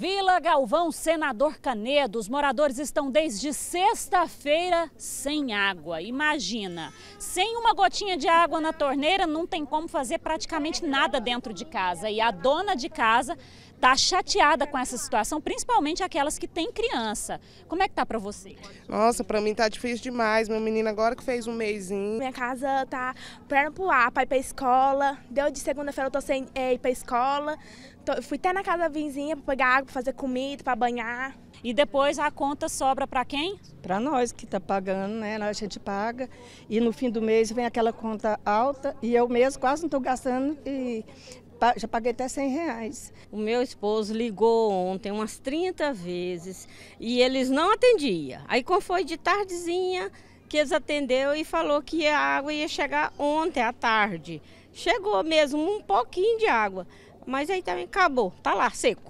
Vila Galvão, senador Canedo, os moradores estão desde sexta-feira sem água. Imagina, sem uma gotinha de água na torneira, não tem como fazer praticamente nada dentro de casa. E a dona de casa está chateada com essa situação, principalmente aquelas que têm criança. Como é que tá para você? Nossa, para mim tá difícil demais. Meu menino agora que fez um mêsinho. Minha casa tá perna pro ar, pra ir pra escola. Deu de segunda-feira eu tô sem é, ir pra escola. Tô, fui até na casa vizinha pra pegar água, pra fazer comida, pra banhar. E depois a conta sobra para quem? Para nós que tá pagando, né? A gente paga e no fim do mês vem aquela conta alta e eu mesmo quase não estou gastando e já paguei até 100 reais. O meu esposo ligou ontem umas 30 vezes e eles não atendiam. Aí quando foi de tardezinha que eles atendeu e falou que a água ia chegar ontem à tarde. Chegou mesmo um pouquinho de água, mas aí também acabou, tá lá seco.